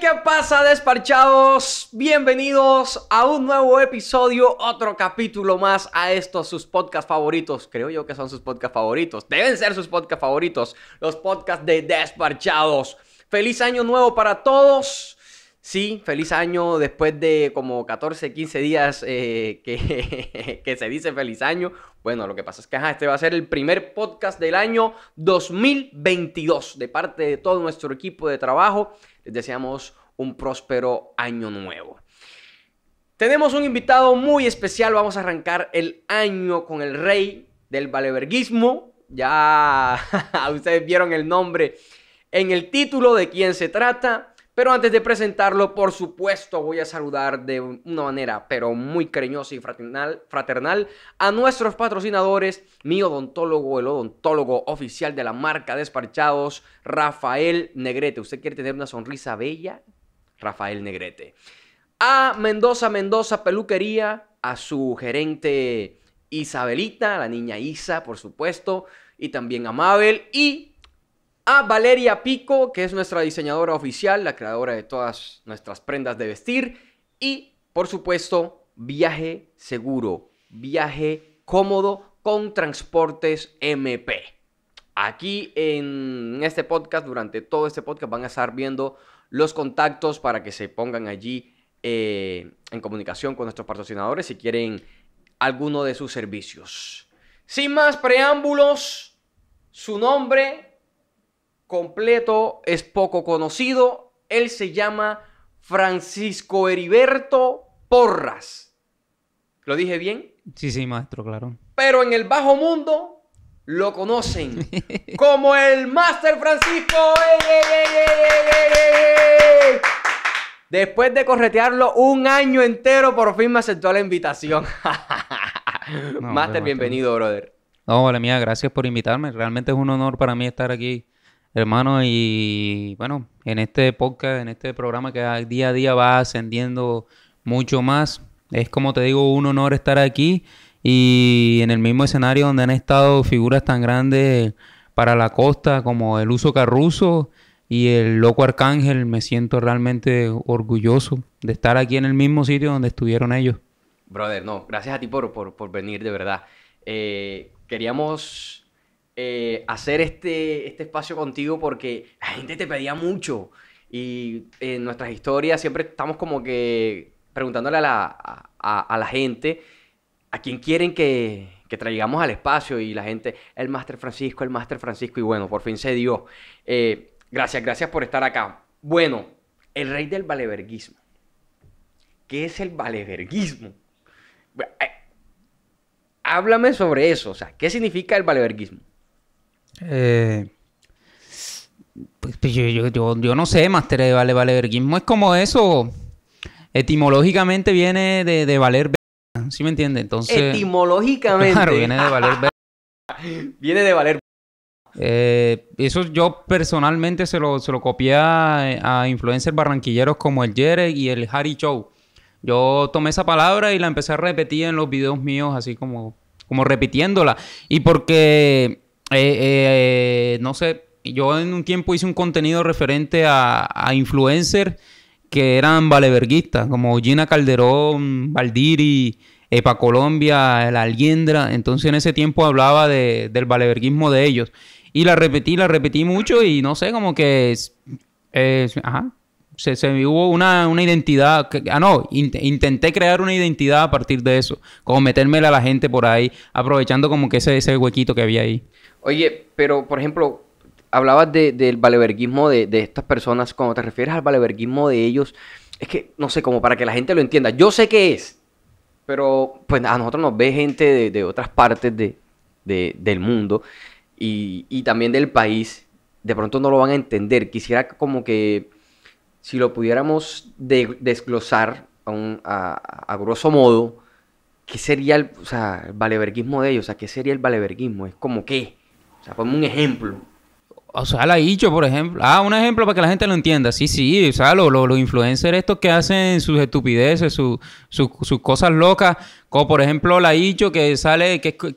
¿qué pasa, desparchados? Bienvenidos a un nuevo episodio, otro capítulo más a estos sus podcasts favoritos. Creo yo que son sus podcasts favoritos. Deben ser sus podcasts favoritos, los podcasts de desparchados. Feliz año nuevo para todos. Sí, feliz año después de como 14, 15 días eh, que, se dice feliz año. Bueno, lo que pasa es que este va a ser el primer podcast del año 2022 de parte de todo nuestro equipo de trabajo. Les deseamos un próspero año nuevo. Tenemos un invitado muy especial. Vamos a arrancar el año con el rey del valeverguismo. Ya ustedes vieron el nombre en el título de quién se trata. Pero antes de presentarlo, por supuesto, voy a saludar de una manera, pero muy cariñosa y fraternal, fraternal a nuestros patrocinadores, mi odontólogo, el odontólogo oficial de la marca Desparchados, Rafael Negrete. ¿Usted quiere tener una sonrisa bella? Rafael Negrete. A Mendoza Mendoza Peluquería, a su gerente Isabelita, la niña Isa, por supuesto, y también a Mabel y a Valeria Pico, que es nuestra diseñadora oficial, la creadora de todas nuestras prendas de vestir. Y, por supuesto, viaje seguro, viaje cómodo con transportes MP. Aquí en este podcast, durante todo este podcast, van a estar viendo los contactos para que se pongan allí eh, en comunicación con nuestros patrocinadores si quieren alguno de sus servicios. Sin más preámbulos, su nombre, completo es poco conocido. Él se llama Francisco Heriberto Porras. ¿Lo dije bien? Sí, sí, maestro, claro. Pero en el bajo mundo lo conocen como el Master Francisco. Después de corretearlo un año entero, por fin me aceptó la invitación. Master, bienvenido, brother. No, vale, mía, gracias por invitarme. Realmente es un honor para mí estar aquí Hermano, y bueno, en este podcast, en este programa que día a día va ascendiendo mucho más, es como te digo, un honor estar aquí y en el mismo escenario donde han estado figuras tan grandes para la costa como el Uso Carruso y el Loco Arcángel, me siento realmente orgulloso de estar aquí en el mismo sitio donde estuvieron ellos. Brother, no, gracias a ti por, venir, de verdad. Eh, queríamos eh, hacer este, este, espacio contigo porque la gente te pedía mucho. Y en nuestras historias siempre estamos como que preguntándole a la, gente a quién quieren que, traigamos al espacio y la gente, el master Francisco, el master Francisco, y bueno, por fin se dio. Eh, gracias, gracias por estar acá. Bueno, el rey del valeverguismo. ¿Qué es el valeverguismo? Eh, háblame sobre eso, o sea, ¿qué significa el valeverguismo? Eh, pues, pues yo, no sé, Master de eh, Vale Verguismo. es como eso. Etimológicamente viene de, valer verga. ¿Sí me entiende? Entonces. Etimológicamente. viene de valer viene de valer eh, eso yo personalmente se lo, se copié a, influencers barranquilleros como el Jere y el Harry Show. Yo tomé esa palabra y la empecé a repetir en los videos míos, así como, como repitiéndola. Y porque eh, eh, no sé, yo en un tiempo hice un contenido referente a, influencers que eran valeverguistas, como Gina Calderón, Valdiri, Epa Colombia, La aliendra Entonces en ese tiempo hablaba del valeverguismo de ellos. Y la repetí, la repetí mucho y no sé, como que... ajá, se, se hubo una, identidad, ah, no, intenté crear una identidad a partir de eso, como metérmela a la gente por ahí, aprovechando como que ese, ese huequito que había ahí. Oye, pero por ejemplo, hablabas del valeverguismo de, estas personas, cuando te refieres al valeverguismo de ellos, es que, no sé, como para que la gente lo entienda, yo sé qué es, pero pues a nosotros nos ve gente de, otras partes de, del mundo y, y, también del país, de pronto no lo van a entender. Quisiera como que si lo pudiéramos desglosar a, grosso modo, ¿qué sería el, o valeverguismo de ellos? O sea, ¿qué sería el valeverguismo? Es como qué. O sea, ponme un ejemplo. O sea, la Hicho, por ejemplo. Ah, un ejemplo para que la gente lo entienda. Sí, sí. O sea, los, influencers estos que hacen sus estupideces, sus cosas locas. Como por ejemplo la Hicho, que sale, que, que,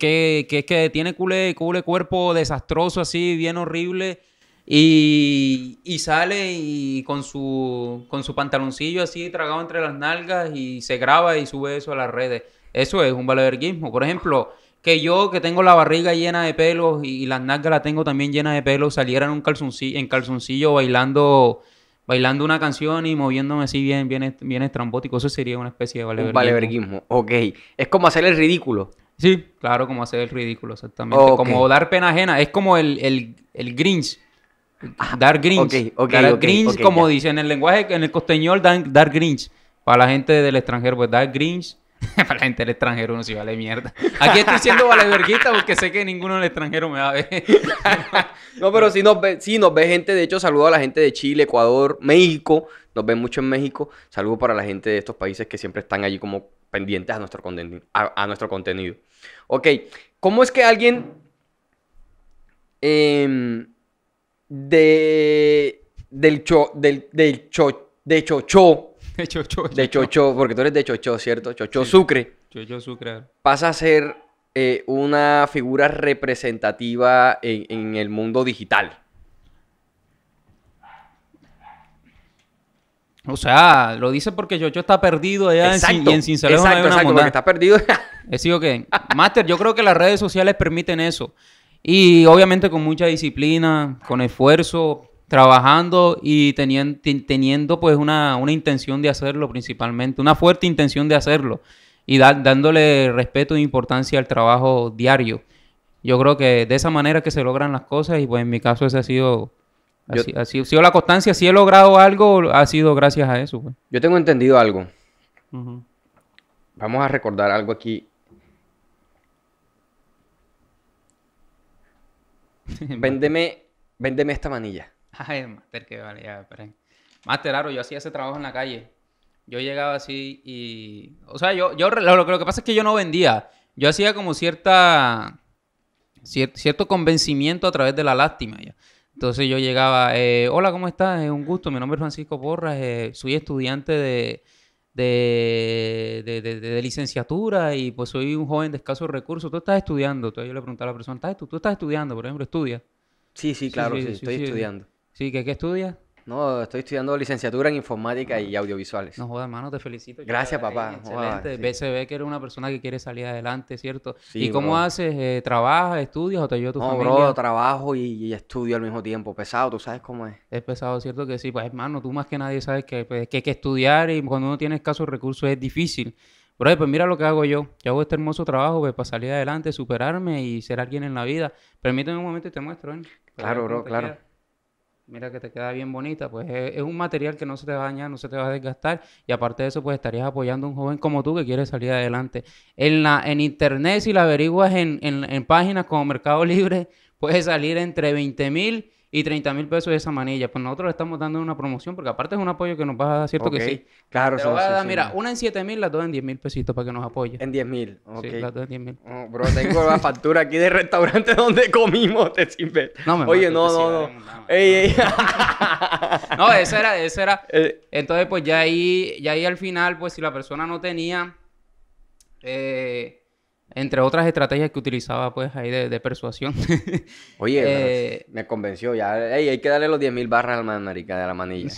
que, tiene cule, cule cuerpo desastroso así, bien horrible y, sale y con su, con su pantaloncillo así tragado entre las nalgas y se graba y sube eso a las redes. Eso es un valeverguismo. Por ejemplo, que yo que tengo la barriga llena de pelos y, las nalgas la tengo también llena de pelos, saliera en un calzoncillo, en calzoncillo bailando bailando una canción y moviéndome así bien, bien, bien estrambótico. Eso sería una especie de valeverguismo. Un ok. Es como hacer el ridículo. Sí, claro, como hacer el ridículo, exactamente. Como dar pena ajena. Es como el, el, el Grinch Ah, Dark Grinch. Okay, Grinch, como dicen dice en el lenguaje, en el costeñol, dar, dar Grinch. Para la gente del extranjero, pues Dark Grinch. Para la gente del extranjero no se vale mierda. Aquí estoy siendo vale porque sé que ninguno del extranjero me va a ver. no, pero si nos, ve, nos ve gente. De hecho, saludo a la gente de Chile, Ecuador, México. Nos ven mucho en México. Saludo para la gente de estos países que siempre están allí como pendientes a nuestro, a, nuestro contenido. Ok, ¿cómo es que alguien... Eh, de. del cho. del, de chocho. De chocho. De, porque tú eres de chocho, ¿cierto? Chocho Sucre. Sucre. Pasa a ser eh, una figura representativa en, el mundo digital. O sea, lo dice porque Chocho está perdido allá en, y en Exacto, exacto, está perdido. Es digo que, Master, yo creo que las redes sociales permiten eso. Y obviamente con mucha disciplina, con esfuerzo, trabajando y teniendo, pues una, intención de hacerlo principalmente, una fuerte intención de hacerlo y dándole respeto e importancia al trabajo diario. Yo creo que de esa manera que se logran las cosas y pues en mi caso ese ha sido, sido, la constancia. Si he logrado algo, ha sido gracias a eso. Pues. Yo tengo entendido algo. Vamos a recordar algo aquí véndeme, vendeme esta manilla. Ay, Master, que vale, ya, esperen. Master, claro, yo hacía ese trabajo en la calle. Yo llegaba así y... O sea, yo, yo lo, que pasa es que yo no vendía. Yo hacía como cierta... cierto convencimiento a través de la lástima. Entonces yo llegaba, eh, hola, ¿cómo estás? Es eh, un gusto, mi nombre es Francisco Porras, eh, soy estudiante de de, de, licenciatura y pues soy un joven de escasos recursos. Tú estás estudiando. Entonces yo le pregunté a la persona, tú, estás estudiando, por ejemplo, estudia Sí, sí, claro, sí, estoy estudiando. Sí, ¿qué, qué estudias? No, estoy estudiando licenciatura en informática y audiovisuales. No jodas, hermano, te felicito. Gracias, papá. Excelente. se ve que eres una persona que quiere salir adelante, ¿cierto? ¿Y cómo haces? Trabaja, eh, ¿Trabajas, estudias o te ayuda tu familia? No, bro, trabajo y, estudio al mismo tiempo. Pesado, ¿tú sabes cómo es? Es pesado, ¿cierto? Que sí. Pues, hermano, tú más que nadie sabes pues, que, hay que estudiar y cuando uno tiene escasos recursos es difícil. Bro, pues mira lo que hago yo. Yo hago este hermoso trabajo pues, para salir adelante, superarme y ser alguien en la vida. Permíteme un momento y te muestro, ¿eh? claro, bro, claro mira que te queda bien bonita, pues eh, es, un material que no se te va a dañar, no se te va a desgastar y aparte de eso pues estarías apoyando a un joven como tú que quiere salir adelante. En, la, en internet si la averiguas en, en, en páginas como Mercado Libre puede salir entre 20 mil y 30 mil pesos de esa manilla. Pues nosotros le estamos dando una promoción porque aparte es un apoyo que nos va a dar, ¿cierto que sí? Claro, Mira, una en 7 mil, las dos en 10 mil pesitos para que nos apoye. En 10 mil, Sí, las dos en 10 mil. bro, tengo la factura aquí del restaurante donde comimos, te simple. Oye, no, no, no. Ey, ey. no, eso era, eso era. Eh. Entonces, pues ya ahí, ya ahí al final, pues si la persona no tenía... Eh, entre otras estrategias que utilizaba, pues, ahí de, persuasión. Oye, eh, me convenció ya. hay que darle los 10.000 barras al marica de la manilla.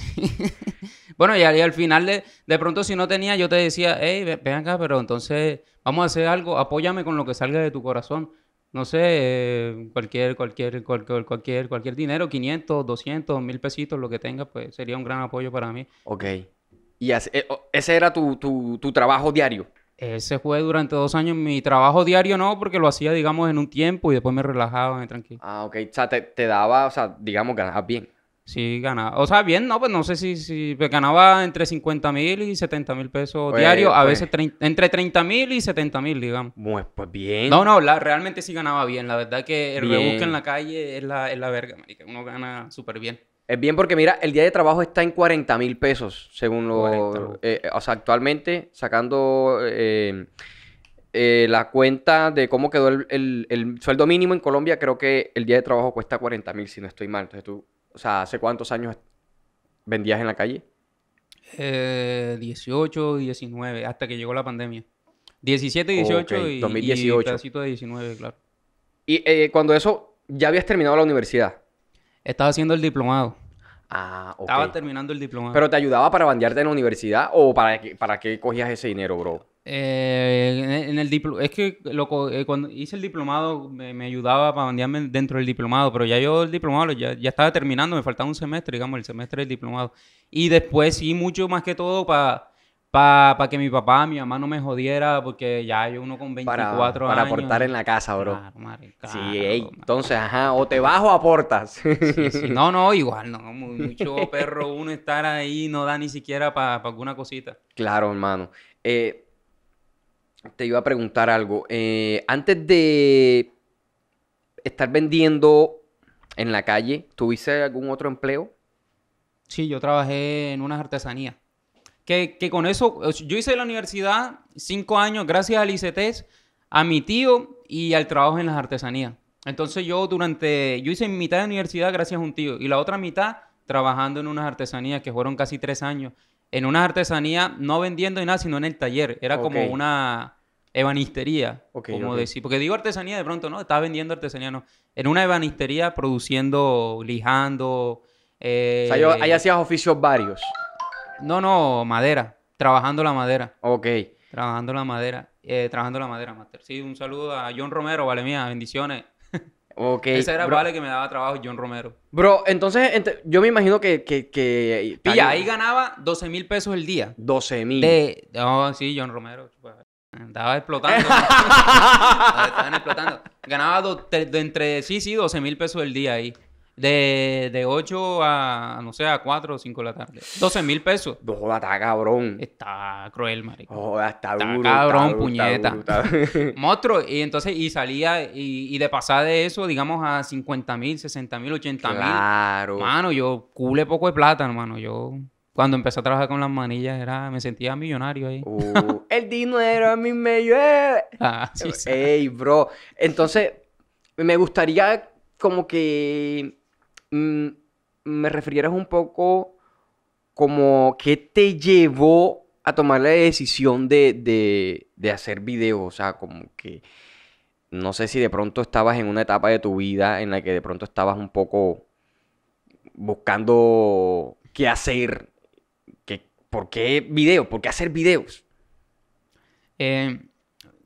bueno, y, al final, de, de, pronto, si no tenía, yo te decía, hey, ven acá, pero entonces vamos a hacer algo, apóyame con lo que salga de tu corazón. No sé, eh, cualquier, cualquier, cualquier, cualquier, cualquier dinero, 500, 200, 1000 pesitos, lo que tenga, pues sería un gran apoyo para mí. Ok. Y eh, ese, era tu, tu trabajo diario. Ese fue durante dos años mi trabajo diario, no, porque lo hacía, digamos, en un tiempo y después me relajaba, me tranquilo. Ah, ok. O sea, te, daba, o sea, digamos, ganabas bien. Sí, ganaba. O sea, bien, no, pues no sé si, si pues ganaba entre 50 mil y 70 mil pesos pues, diario. a veces pues. entre 30 mil y 70 mil, digamos. Pues, pues bien. No, no, la, realmente sí ganaba bien. La verdad que el rebusque en la calle es la, es la verga, marica. Uno gana súper bien. Es bien porque, mira, el día de trabajo está en 40 mil pesos, según lo... Eh, eh, o sea, actualmente, sacando eh, la cuenta de cómo quedó el, sueldo mínimo en Colombia, creo que el día de trabajo cuesta 40 mil, si no estoy mal. Entonces tú, o sea, ¿hace cuántos años vendías en la calle? 18, 19, hasta que llegó la pandemia. 17, 18 y, 2018. pedacito de 19, claro. Y cuando eso, ya habías terminado la universidad. Estaba haciendo el diplomado. Ah, Estaba terminando el diplomado. ¿Pero te ayudaba para bandearte en la universidad o para, qué- para qué cogías ese dinero, bro? Eh, en el diplomado... es que lo eh, cuando hice el diplomado me, ayudaba para bandearme dentro del diplomado, pero ya yo el diplomado ya, ya estaba terminando, me faltaba un semestre, digamos, el semestre del diplomado. Y después sí, mucho más que todo para para que mi papá, mi mamá no me jodiera, porque ya yo uno con 24 años. Para aportar en la casa, bro. sí, entonces, ajá, o te bajo o aportas. No, no, igual, no. Mucho perro uno estar ahí no da ni siquiera para alguna cosita. Claro, hermano. Eh, te iba a preguntar algo. Eh, antes de estar vendiendo en la calle, ¿tuviste algún otro empleo? Sí, yo trabajé en unas artesanías que, con eso, yo hice la universidad cinco años gracias al ICT, a mi tío y al trabajo en las artesanías. Entonces yo durante, yo hice mitad de la universidad gracias a un tío y la otra mitad trabajando en unas artesanías que fueron casi tres años. En unas artesanías, no vendiendo ni nada, sino en el taller. Era como una ebanistería, como decir. Porque digo artesanía de pronto, ¿no? Estás vendiendo artesanía, no. En una ebanistería produciendo, lijando. o sea, yo, eh, ahí hacías oficios varios. No, no, madera. Trabajando la madera. Ok. Trabajando la madera. Eh, trabajando la madera, Master. Sí, un saludo a John Romero, vale mía, bendiciones. Ok. Ese era vale que me daba trabajo, John Romero. Bro, entonces yo me imagino que. que, ahí, ganaba 12 mil pesos el día. 12 mil. De... sí, John Romero. Estaba explotando. Estaban explotando. Ganaba entre. Sí, sí, 12 mil pesos el día ahí. De, 8 a, no sé, a 4 o 5 de la tarde. 12 mil pesos. Joder, joda, está cabrón. Está cruel, marico. Joder, está, duro. Cabrón, está puñeta. Monstruo. Y entonces, y salía, y, de pasar de eso, digamos, a 50 mil, 60 mil, 80 mil. Claro. Mano, yo cule poco de plata, hermano. Yo cuando empecé a trabajar con las manillas era me sentía millonario ahí. Uh, el dinero a mí me llueve. Ah, sí, Ey, bro. Entonces, me gustaría como que Mm, me refirieras un poco como qué te llevó a tomar la decisión de, de, hacer videos, o sea, como que no sé si de pronto estabas en una etapa de tu vida en la que de pronto estabas un poco buscando qué hacer, que por qué videos, por qué hacer videos. Eh,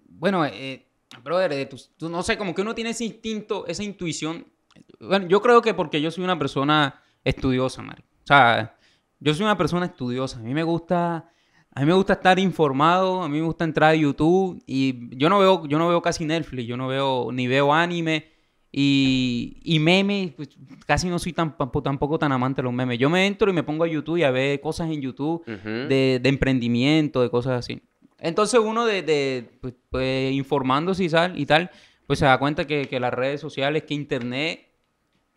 bueno, eh, brother, no sé, como que uno tiene ese instinto, esa intuición bueno, yo creo que porque yo soy una persona estudiosa, Mari. O sea, yo soy una persona estudiosa. A mí me gusta... A mí me gusta estar informado, a mí me gusta entrar a YouTube y yo no veo, yo no veo casi Netflix, yo no veo, ni veo anime y, y memes, pues, casi no soy tan, tampoco tan amante de los memes. Yo me entro y me pongo a YouTube y a ver cosas en YouTube de, emprendimiento, de cosas así. Entonces uno de, de pues, pues, informándose y tal, pues se da cuenta que, las redes sociales, que Internet,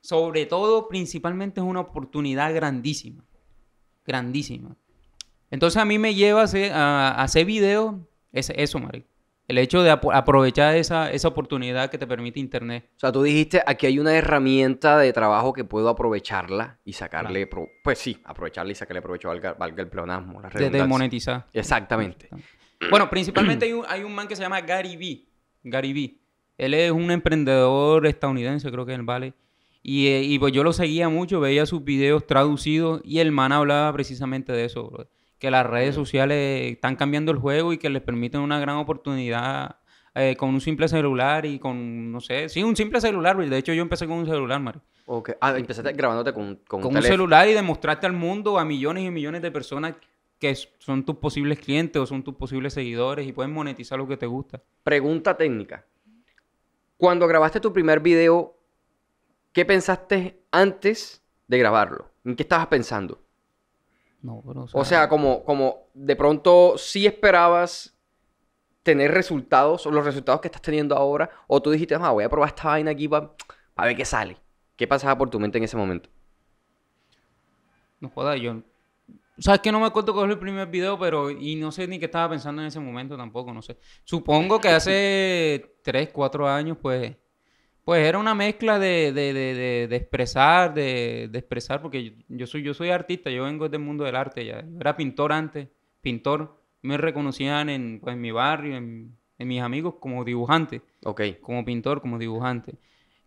sobre todo, principalmente es una oportunidad grandísima. Grandísima. Entonces a mí me lleva a hacer, a, videos, es, eso, Mari, El hecho de aprovechar esa, esa, oportunidad que te permite Internet. O sea, tú dijiste, aquí hay una herramienta de trabajo que puedo aprovecharla y sacarle... Pues sí, aprovecharla y sacarle provecho, valga, valga el pleonasmo, De, monetizar. Exactamente. Bueno, principalmente hay, un, hay un man que se llama Gary V. Gary Vee. Él es un emprendedor estadounidense, creo que en el Vale. Eh, y, pues yo lo seguía mucho, veía sus videos traducidos y el man hablaba precisamente de eso, que las redes sociales están cambiando el juego y que les permiten una gran oportunidad eh, con un simple celular y con, no sé, sí, un simple celular, de hecho yo empecé con un celular, Mario. Okay. Ah, empezaste grabándote con, con, con un, celular y demostrarte al mundo, a millones y millones de personas que son tus posibles clientes o son tus posibles seguidores y puedes monetizar lo que te gusta. Pregunta técnica cuando grabaste tu primer video, ¿qué pensaste antes de grabarlo? ¿En qué estabas pensando? No, pero, o, sea, o sea, como, como de pronto sí esperabas tener resultados o los resultados que estás teniendo ahora, o tú dijiste, ah, voy a probar esta vaina aquí para ver qué sale. ¿Qué pasaba por tu mente en ese momento? No joda, yo Sabes que no me acuerdo cuál el primer video, pero... Y no sé ni qué estaba pensando en ese momento tampoco, no sé. Supongo que hace 3, 4 años, pues... Pues era una mezcla de, de, de, de expresar, de, expresar, porque yo, soy, yo soy artista, yo vengo del mundo del arte ya. Yo era pintor antes, pintor. Me reconocían en, pues, mi barrio, en, en mis amigos como dibujante. Ok. Como pintor, como dibujante.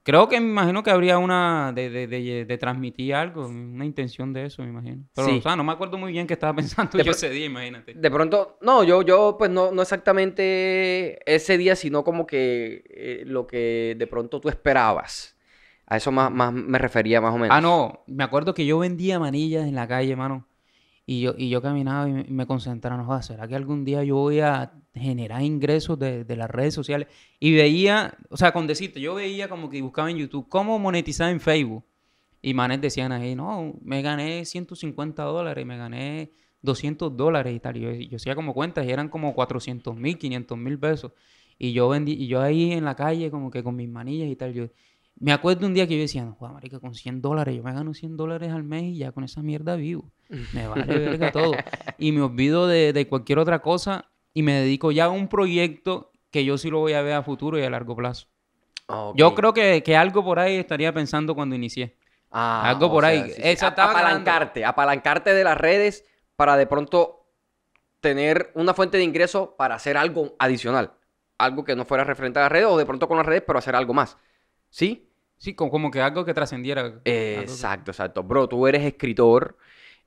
Creo que me imagino que habría una de, transmitir algo, una intención de eso, me imagino. Pero, o sea, no me acuerdo muy bien qué estaba pensando yo ese día, imagínate. De pronto, no, yo, yo pues no, no exactamente ese día, sino como que eh, lo que de pronto tú esperabas. A eso más, más me refería más o menos. Ah, no, me acuerdo que yo vendía manillas en la calle, mano. Y yo, y yo caminaba y me concentraba, no hacer ¿será que algún día yo voy a generar ingresos de, las redes sociales? Y veía, o sea, con decirte, yo veía como que buscaba en YouTube cómo monetizar en Facebook. Y manes decían ahí, no, me gané 150 dólares, me gané 200 dólares y tal. yo, hacía como cuentas y eran como 400 mil, 500 mil pesos. Y yo vendí, y yo ahí en la calle como que con mis manillas y tal, yo, me acuerdo un día que yo decía, no, joder, marica, con 100 dólares, yo me gano 100 dólares al mes y ya con esa mierda vivo. Me vale verga todo. Y me olvido de, cualquier otra cosa y me dedico ya a un proyecto que yo sí lo voy a ver a futuro y a largo plazo. Yo creo que, que, algo por ahí estaría pensando cuando inicié. Ah, algo por ahí. Sí, apalancarte, apalancarte de las redes para de pronto tener una fuente de ingreso para hacer algo adicional. Algo que no fuera referente a las redes o de pronto con las redes, pero hacer algo más. ¿Sí? Sí, como, que algo que trascendiera. exacto, exacto. Bro, tú eres escritor,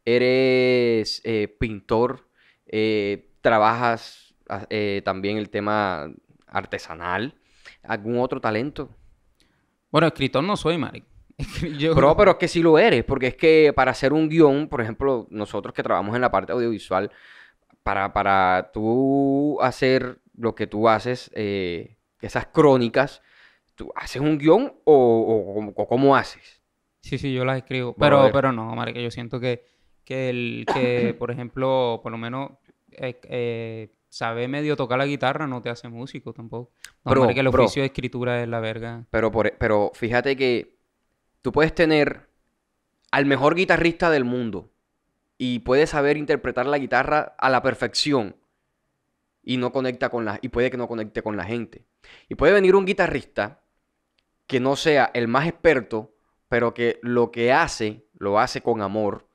eres eh, pintor, eh, trabajas ah, eh, también el tema artesanal. ¿Algún otro talento? Bueno, escritor no soy, Mari. Yo... Bro, pero es que sí lo eres, porque es que para hacer un guión, por ejemplo, nosotros que trabajamos en la parte audiovisual, para tú hacer lo que tú haces, esas crónicas, haces un guión o, cómo haces? Sí, sí, yo las escribo. Pero, pero no, que yo siento que, el que, por ejemplo, por lo menos eh, eh, sabe medio tocar la guitarra no te hace músico tampoco. No, bro, el oficio de escritura es la verga. Pero, pero fíjate que tú puedes tener al mejor guitarrista del mundo y puedes saber interpretar la guitarra a la perfección y no conecta con la y puede que no conecte con la gente. Y puede venir un guitarrista que no sea el más experto, pero que lo que hace, lo hace con amor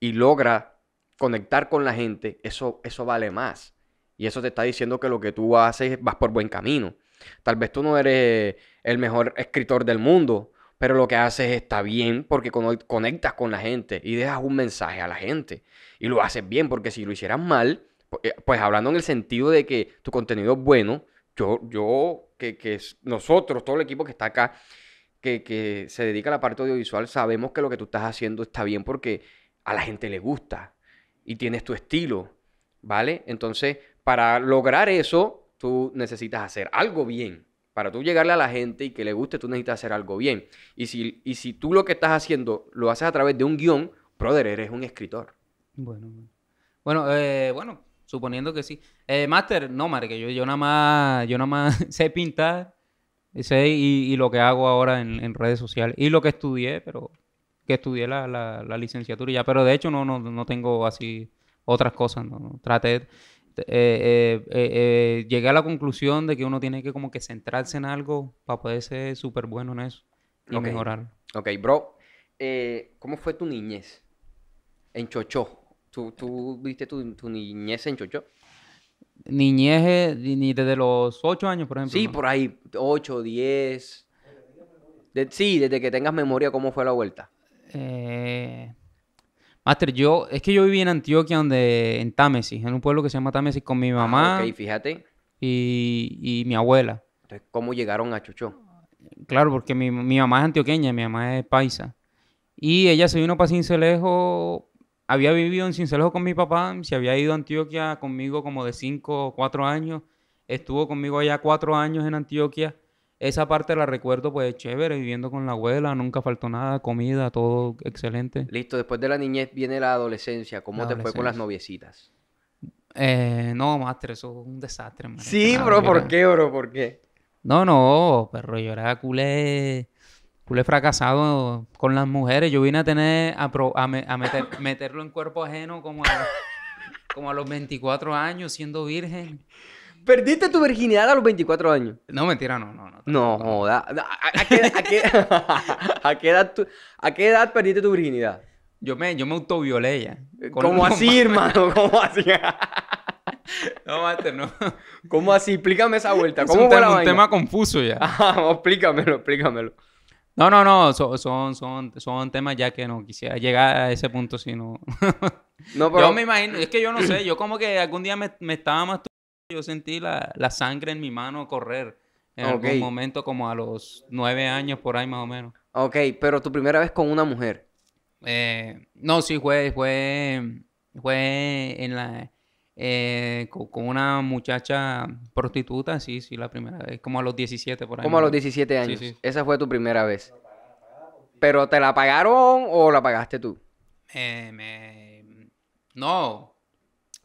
y logra conectar con la gente, eso, eso vale más. Y eso te está diciendo que lo que tú haces vas por buen camino. Tal vez tú no eres el mejor escritor del mundo, pero lo que haces está bien porque conectas con la gente y dejas un mensaje a la gente. Y lo haces bien porque si lo hicieras mal, eh, pues hablando en el sentido de que tu contenido es bueno, yo, yo que, nosotros, todo el equipo que está acá, que, se dedica a la parte audiovisual, sabemos que lo que tú estás haciendo está bien porque a la gente le gusta y tienes tu estilo, ¿vale? Entonces, para lograr eso, tú necesitas hacer algo bien. Para tú llegarle a la gente y que le guste, tú necesitas hacer algo bien. Y si, y si tú lo que estás haciendo lo haces a través de un guión, brother, eres un escritor. Bueno, bueno, bueno eh, Suponiendo que sí. Eh, Master, no, que yo, yo nada más, yo nada más sé pintar, sé y, lo que hago ahora en, redes sociales. Y lo que estudié, pero que estudié la, licenciatura y ya. Pero de hecho no, no, no tengo así otras cosas, no, Traté. Eh, eh, eh, llegué a la conclusión de que uno tiene que como que centrarse en algo para poder ser súper bueno en eso y mejorarlo. mejorar. Ok, bro, ¿cómo fue tu niñez en Chochojo? ¿Tú, viste tu, niñez en Chocho? Niñez eh, ni desde los 8 años, por ejemplo. Sí, por ahí, 8, 10. sí, desde que tengas memoria, ¿cómo fue la vuelta? Eh, Master, yo, es que yo viví en Antioquia, donde, en Támesis, en un pueblo que se llama Támesis, con mi ah, mamá. Ah, ok, fíjate. Y, y, mi abuela. Entonces, ¿cómo llegaron a Chocho? Claro, porque mi, mi mamá es antioqueña, mi mamá es paisa. Y ella se vino para Cincelejo había vivido en Cincelejo con mi papá, se había ido a Antioquia conmigo como de 5 o 4 años, estuvo conmigo allá 4 años en Antioquia. Esa parte la recuerdo pues chévere, viviendo con la abuela, nunca faltó nada, comida, todo excelente. Listo, después de la niñez viene la adolescencia, ¿cómo te fue con las noviecitas? Eh, no, master eso es un desastre, Sí, bro, ¿por qué, bro? ¿Por qué? No, no, perro, yo era culé Tú le fracasado con las mujeres. Yo vine a tener, a, meterlo en cuerpo ajeno como a, como a los 24 años, siendo virgen. ¿Perdiste tu virginidad a los 24 años? No, mentira, no, no. No, no ¿A, qué, a, qué, edad perdiste tu virginidad? Yo me, yo me autoviolé ya. ¿Cómo así, hermano? ¿Cómo así? no, mate, no. ¿Cómo así? Explícame esa vuelta. ¿Cómo es un, tema, confuso ya. Ah, explícamelo, explícamelo. No, no, no, son, son, son temas ya que no quisiera llegar a ese punto sino no... pero... Yo me imagino, es que yo no sé, yo como que algún día me, estaba más... Yo sentí la, sangre en mi mano correr en algún momento como a los nueve años por ahí más o menos. Ok, pero tu primera vez con una mujer. Eh, no, sí, fue, fue, fue en la eh, con, una muchacha prostituta, sí, sí, la primera vez, como a los 17 por ahí. Como a los 17 años. Esa fue tu primera vez. ¿Pero te la pagaron o la pagaste tú? me... No.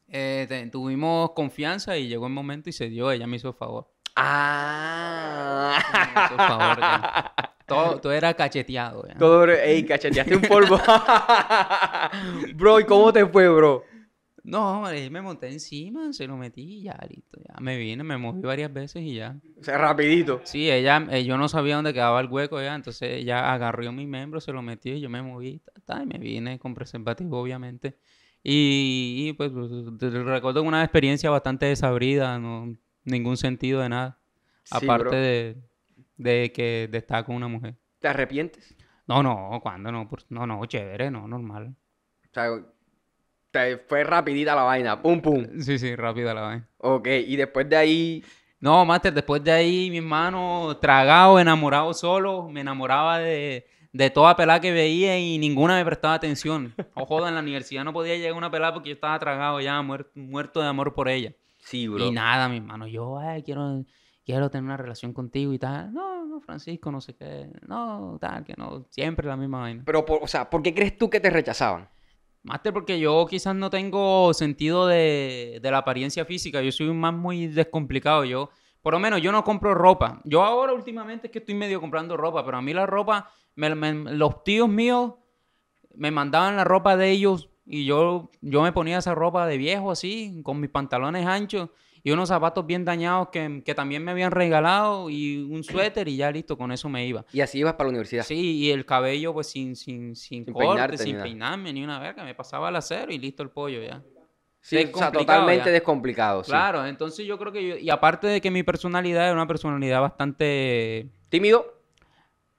Eh, tuvimos confianza y llegó el momento y se dio, ella me hizo el favor. Ah. Me favor, Todo, era cacheteado. Todo, ey, cacheteaste un polvo. bro, ¿y cómo te fue, bro? No, me monté encima, se lo metí y ya, listo. Ya me vine, me moví varias veces y ya. O sea, rapidito. Sí, ella, eh, yo no sabía dónde quedaba el hueco ya, entonces ella agarró mi miembro, se lo metió y yo me moví, y me vine con preservativo, obviamente. Y, pues, pues recuerdo una experiencia bastante desabrida, no ningún sentido de nada. aparte de, de que de estar con una mujer. ¿Te arrepientes? No, no, cuando no, no, no, chévere, no, normal. O sea, te fue rapidita la vaina, pum, pum. Sí, sí, rápida la vaina. Ok, y después de ahí... No, Master, después de ahí, mi hermano, tragado, enamorado solo, me enamoraba de, de toda pelada que veía y ninguna me prestaba atención. O joda, en la universidad no podía llegar una pelada porque yo estaba tragado ya, muerto, muerto de amor por ella. Sí, bro. Y nada, mi hermano, yo quiero, quiero tener una relación contigo y tal. No, no, Francisco, no sé qué. No, tal, que no. Siempre la misma vaina. Pero, o sea, ¿por qué crees tú que te rechazaban? porque yo quizás no tengo sentido de, la apariencia física. Yo soy un más muy descomplicado. Yo, por lo menos, yo no compro ropa. Yo ahora últimamente es que estoy medio comprando ropa, pero a mí la ropa, los tíos míos me mandaban la ropa de ellos y yo, yo me ponía esa ropa de viejo así, con mis pantalones anchos y unos zapatos bien dañados que, también me habían regalado y un suéter y ya listo, con eso me iba. Y así ibas para la universidad. Sí, y el cabello pues sin, sin, sin, corte, sin peinarme, ni una verga, me pasaba al acero y listo el pollo ya. Sí, o totalmente descomplicado. Claro, entonces yo creo que yo, y aparte de que mi personalidad era una personalidad bastante... ¿Tímido?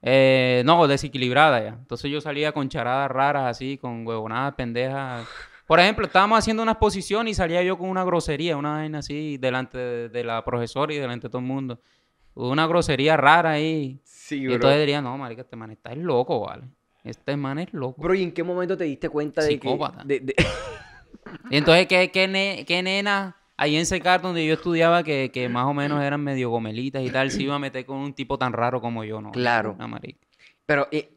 Eh, no, desequilibrada ya. Entonces yo salía con charadas raras así, con huevonadas pendejas. Por ejemplo, estábamos haciendo una exposición y salía yo con una grosería, una vaina así, delante de, la profesora y delante de todo el mundo. Una grosería rara ahí. Sí, bro. Y entonces diría, no, marica, este man está loco, ¿vale? Este man es loco. Bro, ¿y en qué momento te diste cuenta de que...? De, y entonces, ¿qué, qué, nena ahí en Secar, donde yo estudiaba, que, que, más o menos eran medio gomelitas y tal, se iba a meter con un tipo tan raro como yo, ¿no? Claro. Ah, marica. Pero, eh,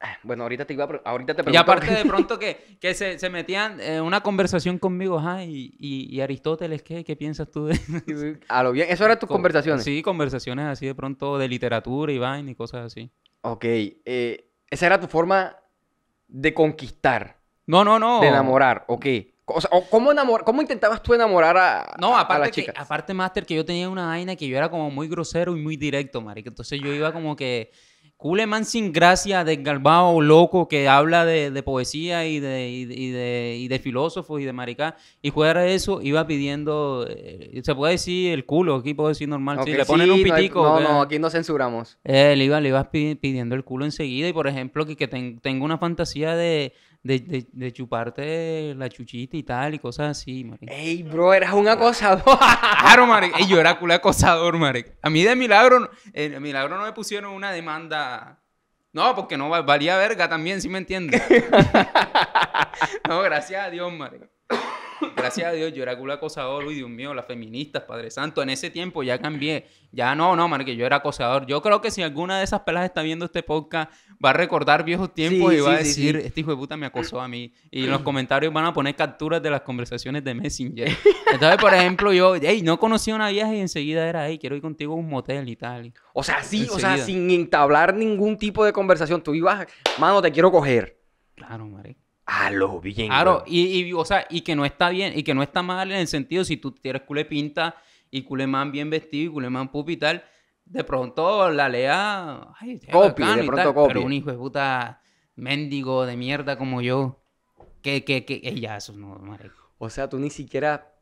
Ah, bueno, ahorita te, iba a, ahorita Y aparte de pronto que, se, metían en una conversación conmigo, ajá, y, Aristóteles, ¿qué? ¿Qué piensas tú de A lo bien, eso eran tus conversaciones. Sí, conversaciones así de pronto de literatura y vaina y cosas así. Ok, eh, esa era tu forma de conquistar. No, no, no. De enamorar, ok. O ¿cómo, ¿cómo intentabas tú enamorar a, no, aparte las chicas? Que, aparte, Master, que yo tenía una vaina que yo era como muy grosero y muy directo, marica. Entonces yo iba como que Culeman sin gracia, Galbao loco, que habla de, poesía y de, y, de, y, de, filósofos y de maricá, y fuera de eso iba pidiendo, eh, se puede decir el culo, aquí puedo decir normal, le ponen un pitico. No, no, aquí no censuramos. Él eh, iba, le ibas pidiendo el culo enseguida, y por ejemplo, que, que tengo una fantasía de, de, de, de chuparte la chuchita y tal y cosas así, marico. Ey, bro, eras un acosador. claro, mare Ey, yo era culo acosador, mare A mí de milagro, eh, milagro no me pusieron una demanda... No, porque no valía verga también, si me entiendes? no, gracias a Dios, mare Gracias a Dios, yo era culo acosador, uy, Dios mío, las feministas, Padre Santo. En ese tiempo ya cambié. Ya no, no, man, que yo era acosador. Yo creo que si alguna de esas pelas está viendo este podcast, va a recordar viejos tiempos y va a decir, este hijo de puta me acosó a mí. Y en los comentarios van a poner capturas de las conversaciones de Messenger. Entonces, por ejemplo, yo, hey, no a una vieja y enseguida era, ahí, quiero ir contigo a un motel y tal. O sea, sí, o sea, sin entablar ningún tipo de conversación, tú ibas, mano, te quiero coger. Claro, marico ah lo bien. Claro, y, y, que no está bien, y que no está mal en el sentido, si tú tienes culé pinta y culemán bien vestido y culemán pupital, y tal, de pronto la lea. Ay, de pronto copia Pero un hijo de puta mendigo de mierda como yo, que, que, que, ella, eso O sea, tú ni siquiera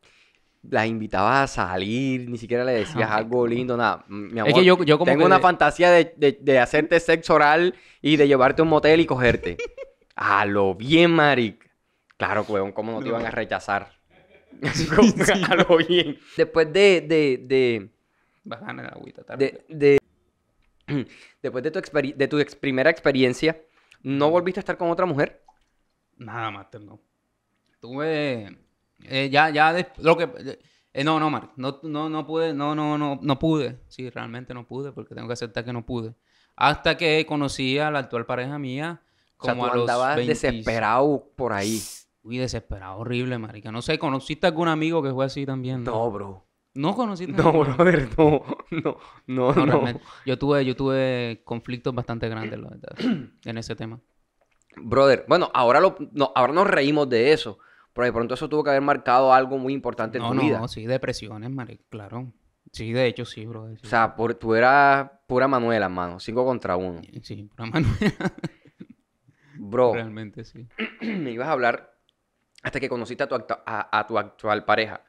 la invitabas a salir, ni siquiera le ah, decías algo lindo, nada. Mi amor, yo, tengo una fantasía de, de hacerte sexo oral y de llevarte a un motel y cogerte. A lo bien, maric. Claro, weón, ¿cómo no, te iban a rechazar? A lo bien. Después de... de, de agüita, tarde. después de tu, de tu ex primera experiencia, ¿no volviste a estar con otra mujer? Nada, más no. Tuve... Eh, ya, ya... lo que... Eh, no, no, mar No, no, no pude. No, no, no, no pude. Sí, realmente no pude porque tengo que aceptar que no pude. Hasta que conocí a la actual pareja mía como o sea, andabas desesperado por ahí. Uy, desesperado, horrible, marica. No sé, ¿conociste algún amigo que fue así también? No, bro. ¿No conociste? No, brother, no. No, no, no. Yo, tuve, yo tuve conflictos bastante grandes, la verdad, en ese tema. Brother, bueno, ahora, lo, ahora nos reímos de eso. Pero de pronto eso tuvo que haber marcado algo muy importante en tu vida. No, no, sí, depresiones, marica, claro. Sí, de hecho, sí, brother. O sea, tú eras pura Manuela, mano. Cinco contra uno. Sí, pura Manuela. Bro. Realmente sí. me ibas a hablar hasta que conociste a tu, actual pareja.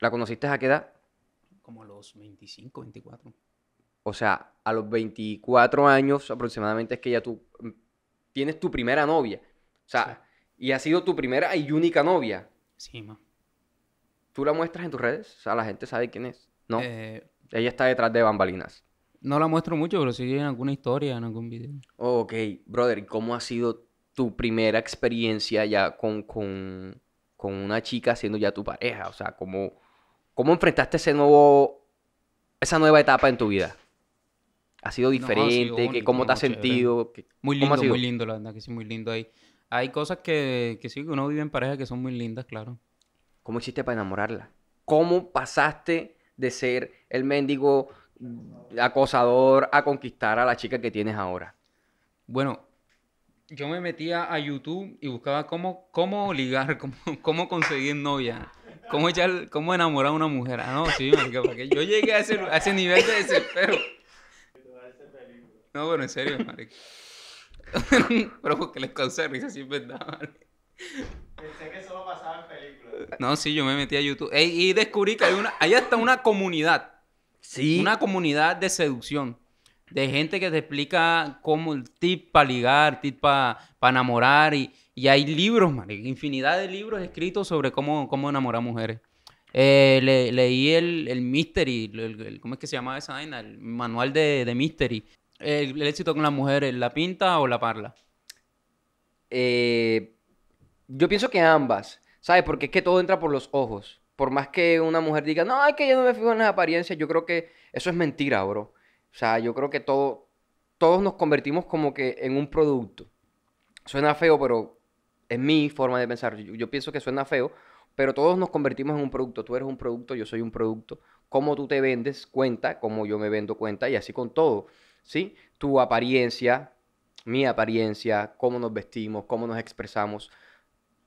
¿La conociste a qué edad? Como a los 25, 24. O sea, a los 24 años aproximadamente es que ya tú mm, tienes tu primera novia. O sea, y ha sido tu primera y única novia. Sí, ma. ¿Tú la muestras en tus redes? O sea, la gente sabe quién es. No. Eh, Ella está detrás de bambalinas. No la muestro mucho, pero sí en alguna historia, en algún video. ok, brother, ¿cómo ha sido tu primera experiencia ya con, una chica siendo ya tu pareja? O sea, ¿cómo, cómo enfrentaste ese nuevo, esa nueva etapa en tu vida? ¿Ha sido diferente? ¿Cómo te has sentido? Muy lindo, muy lindo, la verdad que sí, muy lindo. Hay, hay cosas que, que sí, que uno vive en pareja que son muy lindas, claro. ¿Cómo hiciste para enamorarla? ¿Cómo pasaste de ser el mendigo acosador a conquistar a la chica que tienes ahora? Bueno, yo me metía a YouTube y buscaba cómo, cómo ligar, cómo, cómo conseguir novia, cómo, cómo enamorar a una mujer. Ah, no, sí, Yo llegué a ese, nivel de desespero. No, bueno, en serio, marica. Pero porque les causé risa, sí es Pensé que solo pasaba en películas. No, sí, yo me metí a YouTube. y descubrí que hay, una, hay hasta una comunidad una comunidad de seducción. De gente que te explica cómo el tip para ligar, tip para enamorar. Y, hay libros, infinidad de libros escritos sobre cómo, cómo enamorar mujeres. Eh, leí el, Mystery, ¿cómo es que se llama esa vaina? El manual de, Mystery. El, éxito con las mujeres, ¿la pinta o la parla? Eh, yo pienso que ambas, ¿sabes? Porque es que todo entra por los ojos por más que una mujer diga, no, es que yo no me fijo en las apariencias, yo creo que eso es mentira, bro. O sea, yo creo que todo, todos nos convertimos como que en un producto. Suena feo, pero es mi forma de pensar. Yo, pienso que suena feo, pero todos nos convertimos en un producto. Tú eres un producto, yo soy un producto. Cómo tú te vendes cuenta, cómo yo me vendo cuenta y así con todo. ¿Sí? Tu apariencia, mi apariencia, cómo nos vestimos, cómo nos expresamos.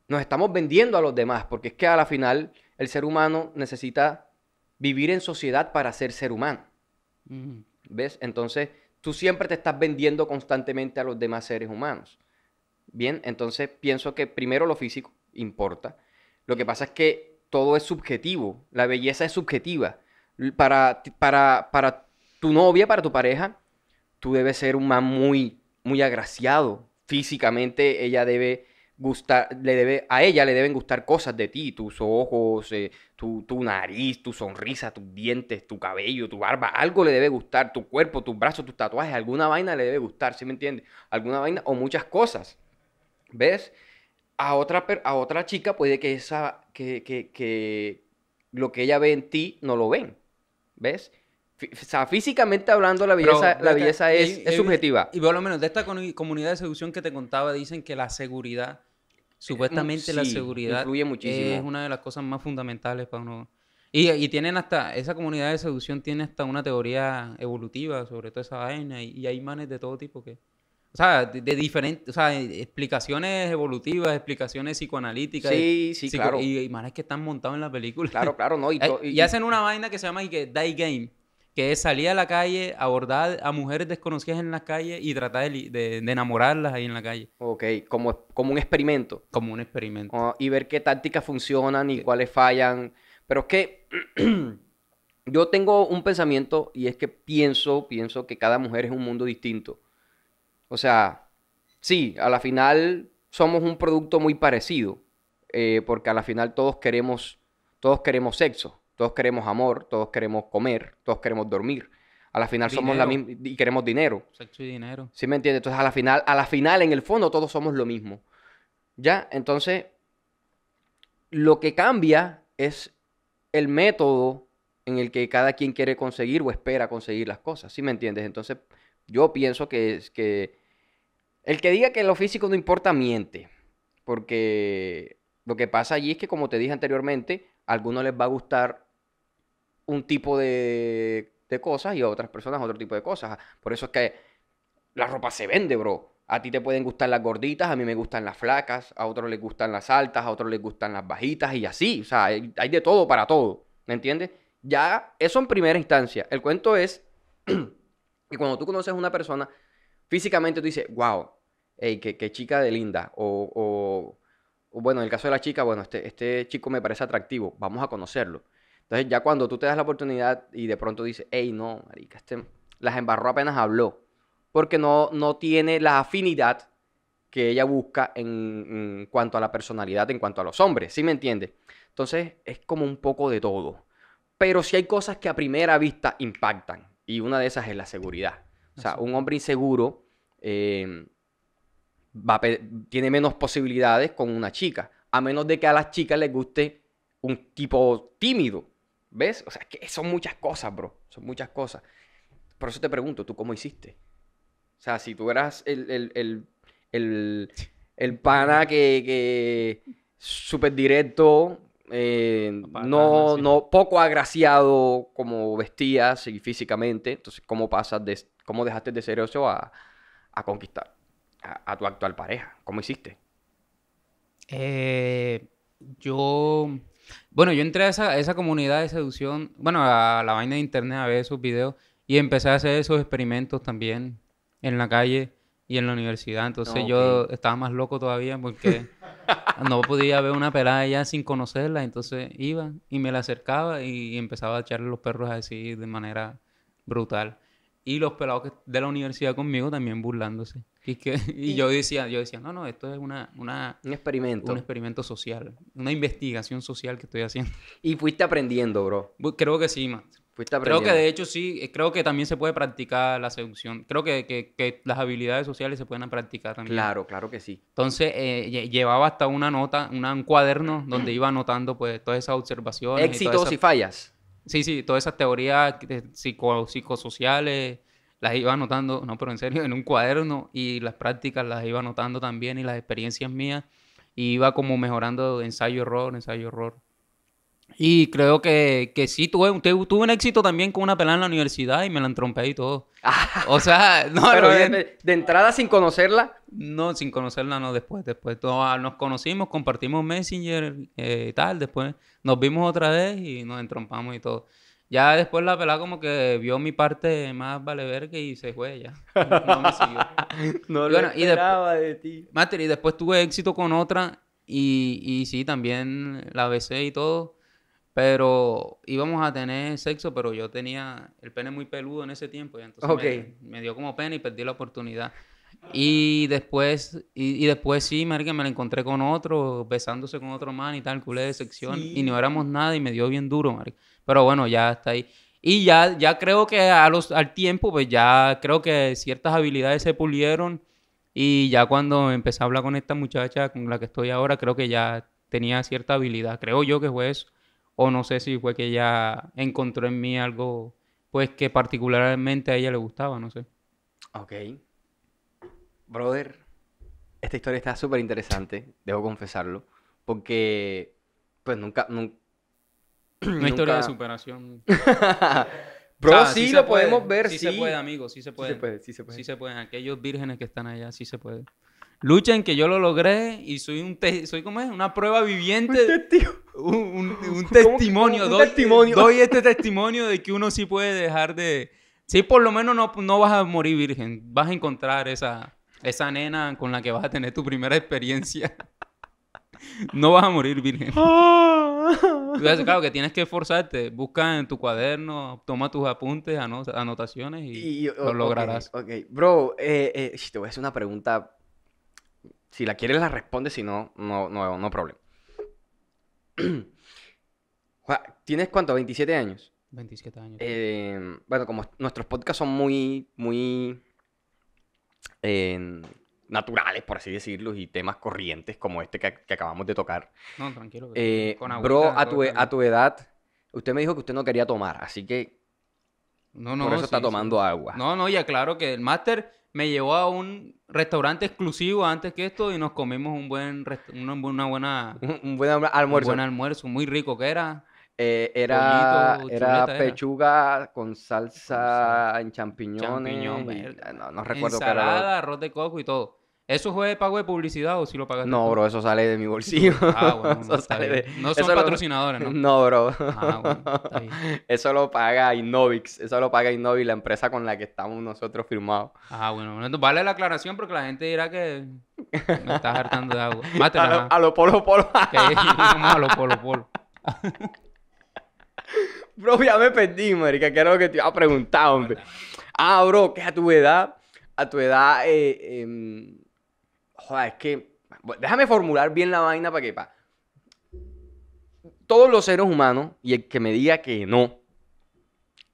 Nos estamos vendiendo a los demás, porque es que a la final el ser humano necesita vivir en sociedad para ser ser humano. ¿Ves? Entonces, tú siempre te estás vendiendo constantemente a los demás seres humanos. Bien, entonces pienso que primero lo físico importa. Lo que pasa es que todo es subjetivo, la belleza es subjetiva. Para, para, para tu novia, para tu pareja, tú debes ser un man muy, muy agraciado. Físicamente ella debe le debe, a ella le deben gustar cosas de ti, tus ojos, eh, tu, nariz, tu sonrisa, tus dientes, tu cabello, tu barba, algo le debe gustar, tu cuerpo, tus brazos, tus tatuajes, alguna vaina le debe gustar, ¿sí me entiendes? Alguna vaina o muchas cosas, ¿ves? A otra, a otra chica puede que, esa, que, lo que ella ve en ti no lo ven, ¿ves? O sea, físicamente hablando, la belleza, la es, subjetiva. Y, y por lo menos de esta comunidad de seducción que te contaba, dicen que la seguridad Mm, supuestamente la seguridad muchísimo. es una de las cosas más fundamentales para uno. Y, tienen hasta, esa comunidad de seducción tiene hasta una teoría evolutiva sobre toda esa vaina y, hay manes de todo tipo que... O sea, de, diferentes, o sea, e, explicaciones evolutivas, explicaciones psicoanalíticas. Sí, sí, claro. Y, manes que están montados en la película. Claro, claro, no. Y, hacen una vaina que se llama que, Die Game que es salir a la calle, abordar a mujeres desconocidas en las calles y tratar de, enamorarlas ahí en la calle. Ok, como, como un experimento. Como un experimento. Ah, y ver qué tácticas funcionan y cuáles fallan. Pero es que yo tengo un pensamiento y es que pienso, pienso que cada mujer es un mundo distinto. O sea, sí, a la final somos un producto muy parecido, eh, porque a la final todos queremos, todos queremos sexo todos queremos amor, todos queremos comer, todos queremos dormir. A la final somos la misma y queremos dinero. Sexo y dinero. ¿Sí me entiendes? Entonces a la final, a la final, en el fondo, todos somos lo mismo. ¿Ya? Entonces, lo que cambia es el método en el que cada quien quiere conseguir o espera conseguir las cosas. ¿Sí me entiendes? Entonces, yo pienso que, es que el que diga que lo físico no importa, miente. Porque lo que pasa allí es que, como te dije anteriormente, a algunos les va a gustar un tipo de, cosas y a otras personas otro tipo de cosas. Por eso es que la ropa se vende, bro. A ti te pueden gustar las gorditas, a mí me gustan las flacas, a otros les gustan las altas, a otros les gustan las bajitas y así. O sea, hay, de todo para todo. ¿Me entiendes? Ya eso en primera instancia. El cuento es que cuando tú conoces a una persona, físicamente tú dices, wow, qué, chica de linda. O, bueno, en el caso de la chica, bueno, este, este chico me parece atractivo, vamos a conocerlo. Entonces ya cuando tú te das la oportunidad y de pronto dices, hey, no, marica, este las embarró apenas habló, porque no, no tiene la afinidad que ella busca en, cuanto a la personalidad, en cuanto a los hombres, ¿sí me entiendes? Entonces es como un poco de todo. Pero sí hay cosas que a primera vista impactan, y una de esas es la seguridad. O sea, un hombre inseguro eh, tiene menos posibilidades con una chica, a menos de que a las chicas les guste un tipo tímido. ¿Ves? O sea, que son muchas cosas, bro. Son muchas cosas. Por eso te pregunto, ¿tú cómo hiciste? O sea, si tú eras el, el, pana que, súper directo, eh, no, no, poco agraciado como vestías y físicamente, entonces, ¿cómo pasas de, cómo dejaste de ser eso a, conquistar a, tu actual pareja? ¿Cómo hiciste? Eh, yo bueno, yo entré a esa, comunidad de seducción, bueno, a la vaina de internet a ver esos videos y empecé a hacer esos experimentos también en la calle y en la universidad. Entonces yo estaba más loco todavía porque no podía ver una pelada ya sin conocerla. Entonces iba y me la acercaba y empezaba a echarle los perros así de manera brutal. Y los pelados de la universidad conmigo también burlándose. Y, que, y, yo decía, yo decía, no, no, esto es una, un experimento. Un experimento social, una investigación social que estoy haciendo. Y fuiste aprendiendo, bro. Creo que sí, más Fuiste aprendiendo. Creo que de hecho sí, eh, creo que también se puede practicar la seducción. Creo que, las habilidades sociales se pueden practicar también. Claro, claro que sí. Entonces eh, llevaba hasta una nota, un cuaderno donde iba anotando pues todas esas observaciones. Éxitos y, fallas. Sí, sí, todas esas teorías psico, psicosociales las iba anotando, no, pero en serio, en un cuaderno y las prácticas las iba anotando también y las experiencias mías y iba como mejorando ensayo-error, ensayo-error. Y creo que, que sí, tuve, tuve un éxito también con una pelada en la universidad y me la entrompé y todo. o sea, no, de, entrada sin conocerla. No, sin conocerla, no, después, después. Todos, ah, nos conocimos, compartimos Messenger y eh, tal, después nos vimos otra vez y nos entrompamos y todo. Ya después la pelada como que vio mi parte más vale verga y se fue ya. No, me siguió. no bueno, de ti. y después tuve éxito con otra y, y sí, también la besé y todo. Pero íbamos a tener sexo, pero yo tenía el pene muy peludo en ese tiempo. Y entonces me, dio como pena y perdí la oportunidad. Y después, y, después sí, marica, me la encontré con otro, besándose con otro man y tal, culé de sección. Y no éramos nada y me dio bien duro, marica. Pero bueno, ya está ahí. Y ya, ya creo que a los, al tiempo, pues ya creo que ciertas habilidades se pulieron. Y ya cuando empecé a hablar con esta muchacha con la que estoy ahora, creo que ya tenía cierta habilidad. Creo yo que fue eso. O no sé si fue que ella encontró en mí algo, pues que particularmente a ella le gustaba, no sé. Ok. Brother, esta historia está súper interesante, debo confesarlo, porque pues nunca, nunca, una historia de superación. pero sí, lo podemos ver, sí. se puede, amigos, sí se puede. Sí se puede, sí se aquellos vírgenes que están allá, sí se puede. Luchen que yo lo logré y soy un soy como es una prueba viviente, un, testigo. un, testimonio, doy, testimonio. doy este testimonio de que uno sí puede dejar de, sí por lo menos no, no vas a morir virgen, vas a encontrar esa esa nena con la que vas a tener tu primera experiencia, no vas a morir virgen. Ah claro, que tienes que esforzarte. Busca en tu cuaderno, toma tus apuntes, anotaciones y, lo lograrás. bro, eh, eh te voy a hacer una pregunta. Si la quieres, la respondes. Si no, no, no, no problema. ¿Tienes cuánto? ¿27 años? 27 años. Eh, bueno, como nuestros podcasts son muy, muy... Eh, naturales, por así decirlo, y temas corrientes como este que, acabamos de tocar. No, tranquilo. Eh, bro, a tu, e-, a tu edad, usted me dijo que usted no quería tomar, así que no, no, por eso está tomando agua. No, no, y aclaro que el máster me llevó a un restaurante exclusivo antes que esto y nos comimos un buen, una, buena... un, buen almuerzo. Un buen almuerzo, muy rico que era. Eh, era, era pechuga con salsa en champiñones. Champiñón, no, recuerdo Ensalada, qué era. arroz de coco y todo. ¿Eso fue de pago de publicidad o si lo pagaste? No, bro, eso sale de mi bolsillo. Ah, bueno. eso sale de... No son patrocinadores, ¿no? No, bro. Ah, bueno, Eso lo paga Innovix. Eso lo paga Innovix, la empresa con la que estamos nosotros firmados. Ah, bueno. vale la aclaración porque la gente dirá que me estás hartando de agua. Mátela, a, lo, a lo polo polo. que a lo polo polo. bro, ya me perdí, marica. Que era lo que te iba a preguntar, hombre. Ah, bro, que a tu edad... A tu edad... Eh, em, Joder, es que. Déjame formular bien la vaina para que. Pa. Todos los seres humanos, y el que me diga que no,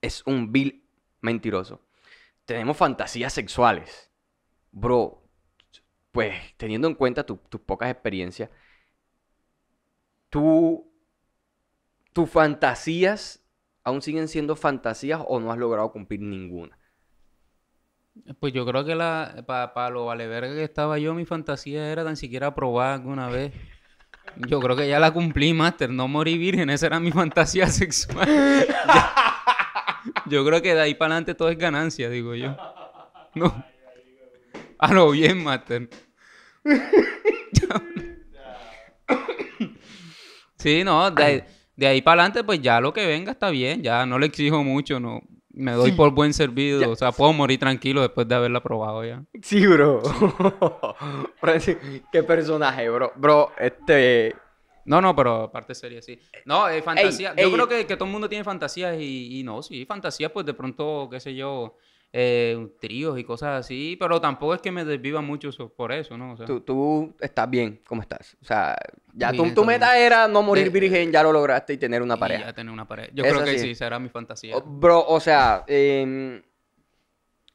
es un vil mentiroso. Tenemos fantasías sexuales. Bro, pues teniendo en cuenta tus pocas experiencias, tú, tus fantasías aún siguen siendo fantasías o no has logrado cumplir ninguna. Pues yo creo que la para lo vale verga que estaba yo, mi fantasía era tan siquiera probar alguna vez. Yo creo que ya la cumplí, Master. No morí virgen, esa era mi fantasía sexual. yo creo que de ahí para adelante todo es ganancia, digo yo. No. A lo bien, Master. sí, no, de, de ahí para adelante, pues ya lo que venga está bien, ya no le exijo mucho, no me doy por buen servido. O sea, puedo morir tranquilo después de haberla probado ya. Sí, bro. qué personaje, bro. Bro, este. No, no, pero aparte sería así. No, eh, fantasía. yo creo que, todo el mundo tiene fantasías y, y no, sí, fantasías, pues de pronto, qué sé yo. Eh, tríos y cosas así, pero tampoco es que me desviva mucho por eso, ¿no? tú, estás bien, ¿cómo estás? O sea, ya tu, meta era no morir eh, virgen, ya lo lograste y tener una pareja. tener una pareja. Yo creo que sí. será mi fantasía. Oh, bro, o sea, em,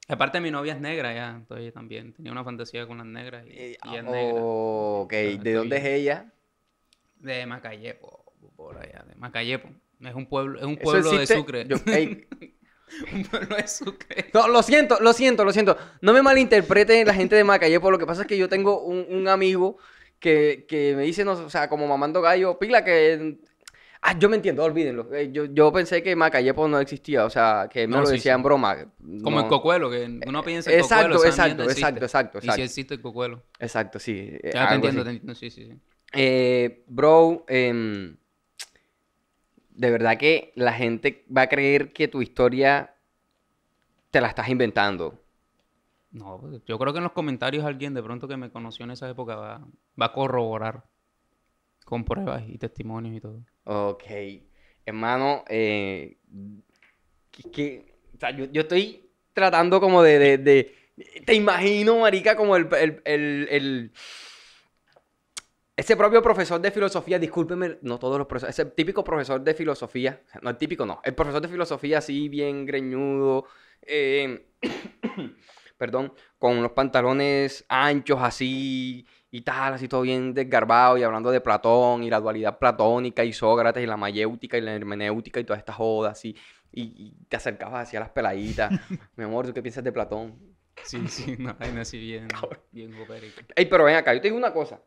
Aparte mi novia es negra ya, entonces también tenía una fantasía con las negras y, eh, es negra. ok, ¿de dónde es ella? De Macayepo, por allá, de Macayepo. Es un pueblo, es un pueblo de Sucre. no eso okay. No, lo siento, lo siento, lo siento. No me malinterpreten la gente de Macayepo. por lo que pasa es que yo tengo un, un amigo que, que, me dice, no, o sea, como mamando gallo, pila que... Ah, yo me entiendo, olvídenlo. Eh, yo, yo pensé que Macayepo pues, no existía, o sea, que me no, lo decían broma. Como el cocuelo, que uno eh, piensa en exacto, cocuelo. Exacto, exacto, exacto, exacto. Y si existe el cocuelo. Exacto, sí. Ya eh, te entiendo, te entiendo, sí, sí, sí. Eh, bro, eh, de verdad que la gente va a creer que tu historia te la estás inventando. No, yo creo que en los comentarios alguien de pronto que me conoció en esa época va, va a corroborar con pruebas y testimonios y todo. Ok. Hermano, eh, que, o sea, yo, estoy tratando como de, Te imagino, marica, como el ese propio profesor de filosofía, discúlpeme, no todos los profesores, ese típico profesor de filosofía, no el típico, no, el profesor de filosofía así bien greñudo, eh, perdón, con los pantalones anchos así y tal, así todo bien desgarbado y hablando de Platón y la dualidad platónica y Sócrates y la mayéutica y la hermenéutica y todas estas jodas así, y, y te acercabas así a las peladitas. Mi amor, ¿tú qué piensas de Platón? Sí, sí, no, así bien, bien bien Ey, pero ven acá, yo te digo una cosa.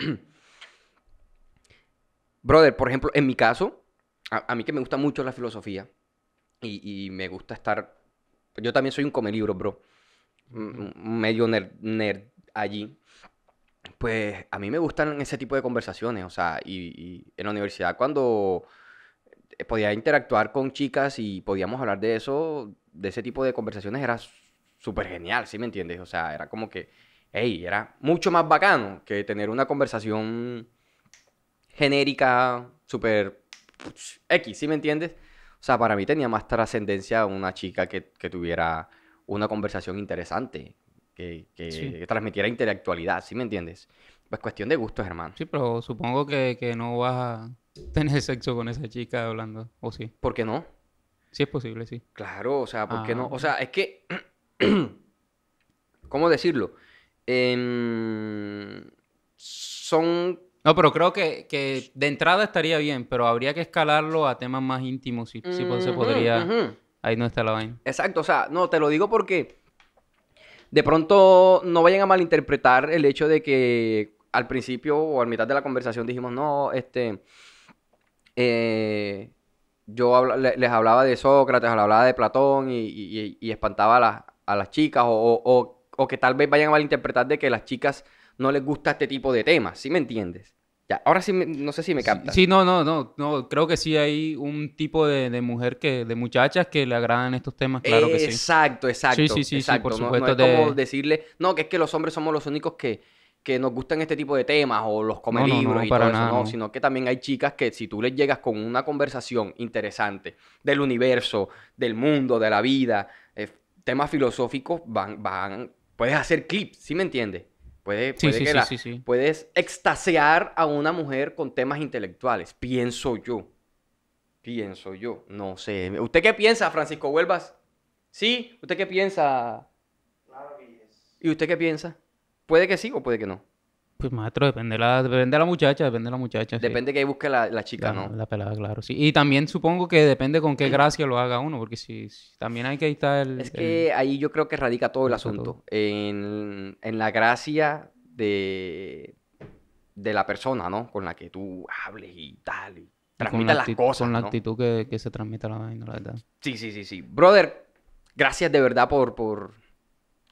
Brother, por ejemplo, en mi caso, a, mí que me gusta mucho la filosofía y, me gusta estar... Yo también soy un come libro, bro. medio nerd, allí. Pues a mí me gustan ese tipo de conversaciones, o sea, y, y en la universidad cuando eh, podía interactuar con chicas y podíamos hablar de eso, de ese tipo de conversaciones, era súper genial, ¿sí me entiendes? O sea, era como que Ey, era mucho más bacano que tener una conversación genérica, súper X, ¿sí me entiendes? O sea, para mí tenía más trascendencia una chica que, tuviera una conversación interesante, que, transmitiera intelectualidad, ¿sí me entiendes? Pues cuestión de gustos, hermano. Sí, pero supongo que, no vas a tener sexo con esa chica hablando, ¿o sí? ¿Por qué no? Sí es posible, sí. Claro, o sea, ¿por qué no? Ah, o sea, es que... ¿Cómo decirlo? Em, son... No, pero creo que, de entrada estaría bien, pero habría que escalarlo a temas más íntimos, si, se mm, podría... Ahí no está la vaina. Exacto, o sea, no, te lo digo porque de pronto no vayan a malinterpretar el hecho de que al principio o a mitad de la conversación dijimos, no, este, eh, yo les hablaba de Sócrates, hablaba de Platón y, espantaba a las, chicas o o que tal vez vayan a malinterpretar de que las chicas no les gusta este tipo de temas, ¿sí me entiendes? Ya, ahora sí, no sé si me capta. Sí, no, no, no, no, creo que sí hay un tipo de, mujer que, de muchachas que le agradan estos temas, claro que sí. Exacto, exacto. Sí, sí, sí, sí por supuesto. No, es como decirle, no, que es que los hombres somos los únicos que, nos gustan este tipo de temas o los come libros y todo eso, no, sino que también hay chicas que si tú les llegas con una conversación interesante del universo, del mundo, de la vida, eh, temas filosóficos, van, van, puedes hacer clips, ¿sí me entiende? Puedes, puede puedes extasear a una mujer con temas intelectuales, pienso yo. Pienso yo, no sé. ¿Usted qué piensa, Francisco Huelvas? ¿Sí? ¿Usted qué piensa? Claro que ¿Y usted qué piensa? Puede que sí o puede que no. Pues maestro, depende de la, depende la muchacha, depende de la muchacha. Depende de que busque la, chica, ¿no? La pelada, claro, sí. Y también supongo que depende con qué gracia lo haga uno, porque si, también hay que estar... Es que ahí yo creo que radica todo el asunto, En, la gracia de, de la persona, ¿no? Con la que tú hables y tal, y transmitas las cosas, Con la actitud que, se transmite la vaina, la verdad. Sí, sí, sí, sí. Brother, gracias de verdad por, por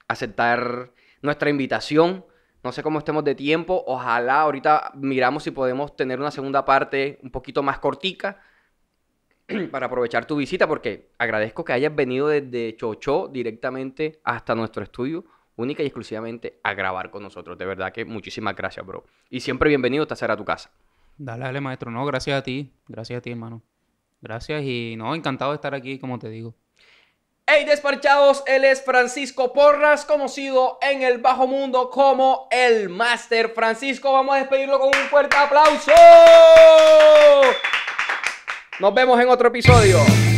aceptar nuestra invitación. No sé cómo estemos de tiempo. Ojalá ahorita miramos si podemos tener una segunda parte un poquito más cortica para aprovechar tu visita, porque agradezco que hayas venido desde Chocho directamente hasta nuestro estudio, única y exclusivamente a grabar con nosotros. De verdad que muchísimas gracias, bro. Y siempre bienvenido, hacer a tu casa. Dale, dale, maestro. No, gracias a ti. Gracias a ti, hermano. Gracias y no, encantado de estar aquí, como te digo. Hey despachados, él es Francisco Porras, conocido en el bajo mundo como el Master Francisco. Vamos a despedirlo con un fuerte aplauso. Nos vemos en otro episodio.